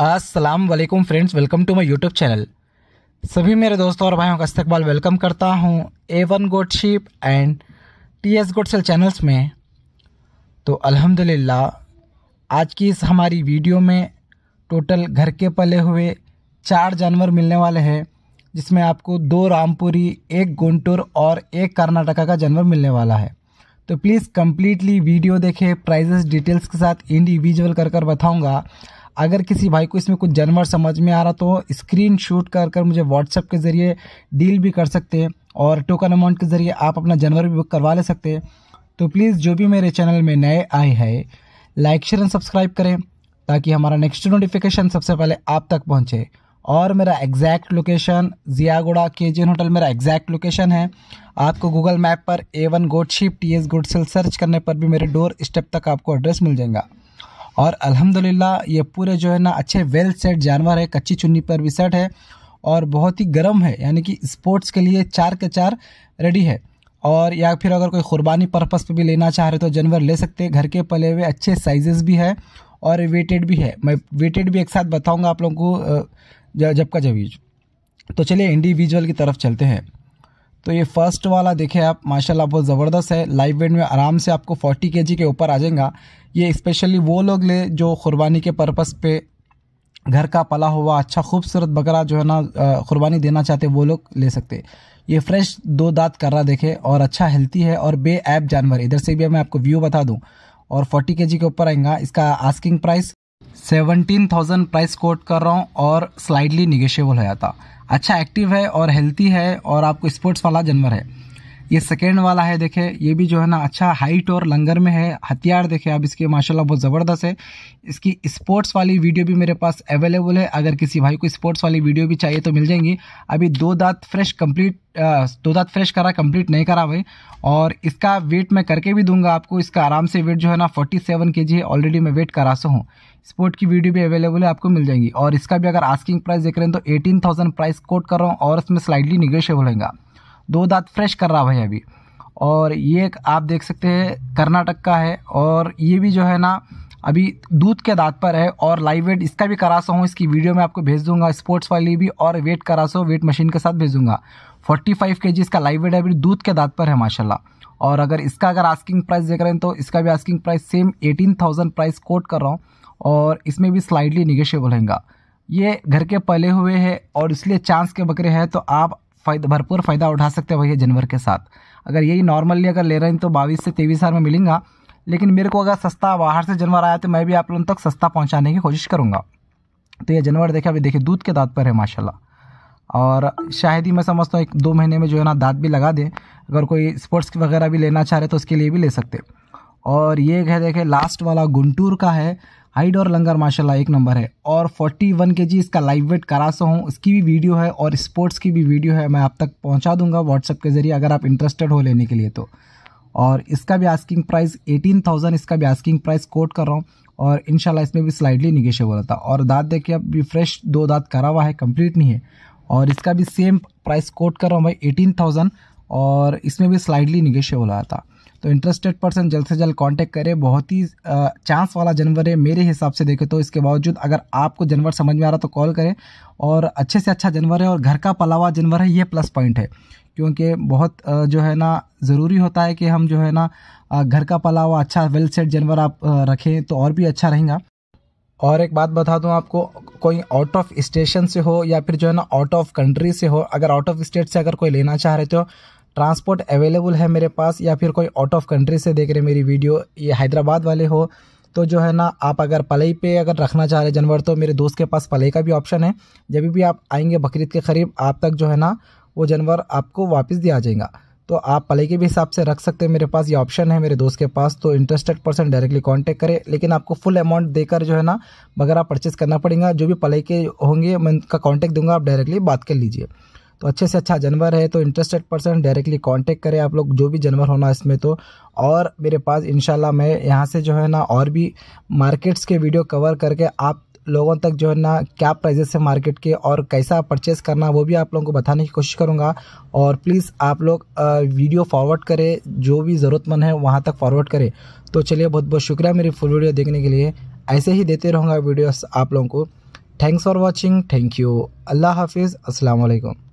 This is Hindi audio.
अस्सलाम वालेकुम friends welcome to my YouTube channel सभी मेरे दोस्तों और भाइयों का इस्तेबाल वेलकम करता हूँ A one goat ship and T S goat sale channels में तो अल्हम्दुलिल्लाह आज की इस हमारी वीडियो में टोटल घर के पले हुए चार जानवर मिलने वाले हैं जिसमें आपको दो रामपुरी एक गुंटूर और एक कर्नाटका का जानवर मिलने वाला है तो प्लीज़ कम्प्लीटली वीडियो देखें प्राइजेस डिटेल्स के साथ इंडिविजुअल कर कर बताऊँगा अगर किसी भाई को इसमें कुछ जानवर समझ में आ रहा तो स्क्रीन शूट कर कर मुझे व्हाट्सएप के ज़रिए डील भी कर सकते हैं और टोकन अमाउंट के ज़रिए आप अपना जानवर भी बुक करवा ले सकते हैं तो प्लीज़ जो भी मेरे चैनल में नए आए हैं लाइक शेयर एंड सब्सक्राइब करें ताकि हमारा नेक्स्ट नोटिफिकेशन सबसे पहले आप तक पहुँचे और मेरा एग्जैक्ट लोकेशन जियागुड़ा के जी होटल मेरा एग्जैक्ट लोकेशन है आपको गूगल मैप पर A one goat ship T S sale search करने पर भी मेरे डोर स्टेप तक आपको एड्रेस मिल जाएगा और अल्हम्दुलिल्लाह ये पूरे जो है ना अच्छे वेल सेट जानवर है कच्ची चुन्नी पर भी सेट है और बहुत ही गर्म है यानी कि स्पोर्ट्स के लिए चार के चार रेडी है और या फिर अगर कोई क़ुरबानी पर्पज़ पे भी लेना चाह रहे तो जानवर ले सकते हैं घर के पले हुए अच्छे साइजेस भी है और वेटेड भी है मैं वेटेड भी एक साथ बताऊँगा आप लोगों को जब का जवीज तो चलिए इंडिविजुअल की तरफ चलते हैं तो ये फर्स्ट वाला देखें आप माशाल्लाह बहुत ज़बरदस्त है लाइव वेट में आराम से आपको 40 के के ऊपर आ जाएगा ये स्पेशली वो लोग ले जो क़ुरबानी के पर्पस पे घर का पला हुआ अच्छा खूबसूरत बकरा जो है ना क़ुरबानी देना चाहते वो लोग ले सकते ये फ्रेश दो दांत रहा देखे और अच्छा हेल्थी है और बे ऐप जानवर इधर से भी मैं आपको व्यू बता दूँ और फोर्टी के के ऊपर आएगा इसका asking price seventeen thousand price quote कर रहा हूँ और स्लाइडली निगेशियबल हो जाता अच्छा एक्टिव है और हेल्थी है और आपको स्पोर्ट्स वाला जानवर है ये सेकेंड वाला है देखे ये भी जो है ना अच्छा हाइट और लंगर में है हथियार देखे आप इसके माशाल्लाह बहुत ज़बरदस्त है इसकी स्पोर्ट्स वाली वीडियो भी मेरे पास अवेलेबल है अगर किसी भाई को स्पोर्ट्स वाली वीडियो भी चाहिए तो मिल जाएंगी अभी दो दांत फ्रेश कंप्लीट दो दांत फ्रेश करा कंप्लीट नहीं करा भाई और इसका वेट मैं करके भी दूंगा आपको इसका आराम से वेट जो है ना फोर्टी सेवन के जी है ऑलरेडी मैं वेट करा सो हूँ स्पोर्ट की वीडियो भी अवेलेबल है आपको मिल जाएंगी और इसका भी अगर आस्किंग प्राइस देख रहे हैं तो एटीन थाउजेंड प्राइस कोट कर रहा हूँ और इसमें स्लाइडली निगोशियबल होगा दो दांत फ्रेश कर रहा भाई अभी और ये आप देख सकते हैं कर्नाटक का है और ये भी जो है ना अभी दूध के दांत पर है और लाइव वेट इसका भी करासा हूँ इसकी वीडियो मैं आपको भेज दूंगा स्पोर्ट्स वाली भी और वेट करा सो वेट मशीन के साथ भेजूंगा 45 फाइव के जी इसका लाइव वेट अभी दूध के दांत पर है माशाल्लाह और अगर इसका अगर आस्किंग प्राइस देख रहे हैं तो इसका भी asking price same eighteen thousand price quote कर रहा हूँ और इसमें भी स्लाइडली निगेशियबल रहेगा ये घर के पले हुए हैं और इसलिए चांस के बकरे हैं तो आप फायदा भरपूर फ़ायदा उठा सकते हैं भैया जानवर के साथ अगर यही नॉर्मली अगर ले रहे हैं तो बाईस से तेईस हज़ार में मिलेंगे लेकिन मेरे को अगर सस्ता बाहर से जानवर आया तो मैं भी आप लोगों तक सस्ता पहुंचाने की कोशिश करूंगा तो ये जानवर देखिए अभी देखिए दूध के दांत पर है माशाल्लाह और शायद ही मैं समझता हूँ एक दो महीने में जो है ना दांत भी लगा दें अगर कोई स्पोर्ट्स वगैरह भी लेना चाह रहे तो उसके लिए भी ले सकते और ये है देखे लास्ट वाला गुंटूर का है हाइड और लंगर माशाल्लाह एक नंबर है और 41 वन के जी इसका लाइव वेट करा सो हूँ उसकी भी वीडियो है और स्पोर्ट्स की भी वीडियो है मैं आप तक पहुँचा दूंगा व्हाट्सअप के ज़रिए अगर आप इंटरेस्टेड हो लेने के लिए तो और इसका भी आस्किंग प्राइस 18,000 इसका भी आस्किंग प्राइस कोट कर रहा हूँ और इनशाला इसमें भी स्लाइडली बोला था और दाँत देखिए अब भी फ्रेश दो दाँत करा हुआ है कम्प्लीट नहीं है और इसका भी सेम प्राइस कोट कर रहा हूँ भाई एटीन और इसमें भी स्लाइडली निगेशियबल रहा था तो इंटरेस्टेड पर्सन जल्द से जल्द कॉन्टैक्ट करें बहुत ही चांस वाला जानवर है मेरे हिसाब से देखें तो इसके बावजूद अगर आपको जानवर समझ में आ रहा तो कॉल करें और अच्छे से अच्छा जानवर है और घर का पलावा जानवर है ये प्लस पॉइंट है क्योंकि बहुत जो है ना ज़रूरी होता है कि हम जो है ना घर का पलावा अच्छा वेल सेट जानवर आप रखें तो और भी अच्छा रहेगा और एक बात बता दूं आपको कोई आउट ऑफ स्टेशन से हो या फिर जो है ना आउट ऑफ कंट्री से हो अगर आउट ऑफ स्टेट से अगर कोई लेना चाह रहे तो ट्रांसपोर्ट अवेलेबल है मेरे पास या फिर कोई आउट ऑफ कंट्री से देख रहे मेरी वीडियो ये हैदराबाद वाले हो तो जो है ना आप अगर पलई पे अगर रखना चाह रहे जानवर तो मेरे दोस्त के पास पलई का भी ऑप्शन है जब भी आप आएंगे बकरीद के करीब आप तक जो है ना वो जानवर आपको वापस दिया जाएगा तो आप पलई के भी हिसाब से रख सकते हैं मेरे पास ये ऑप्शन है मेरे दोस्त के पास तो इंटरेस्टेड पर्सन डायरेक्टली कांटेक्ट करें लेकिन आपको फुल अमाउंट देकर जो है ना वगैरह परचेस करना पड़ेगा जो भी पलई के होंगे मैं उनका कॉन्टेक्ट दूंगा आप डायरेक्टली बात कर लीजिए तो अच्छे से अच्छा जानवर है तो इंटरेस्टेड पर्सन डायरेक्टली कांटेक्ट करें आप लोग जो भी जानवर होना इसमें तो और मेरे पास इन मैं यहाँ से जो है ना और भी मार्केट्स के वीडियो कवर करके आप लोगों तक जो है ना क्या प्राइजेस है मार्केट के और कैसा परचेस करना वो भी आप लोगों को बताने की कोशिश करूँगा और प्लीज़ आप लोग वीडियो फॉरवर्ड करें जो भी ज़रूरतमंद है वहाँ तक फॉरवर्ड करें तो चलिए बहुत बहुत शुक्रिया मेरी फुल वीडियो देखने के लिए ऐसे ही देते रहूँगा वीडियोस आप लोगों को thanks for watching thank you अल्लाह हाफिज़ असलकम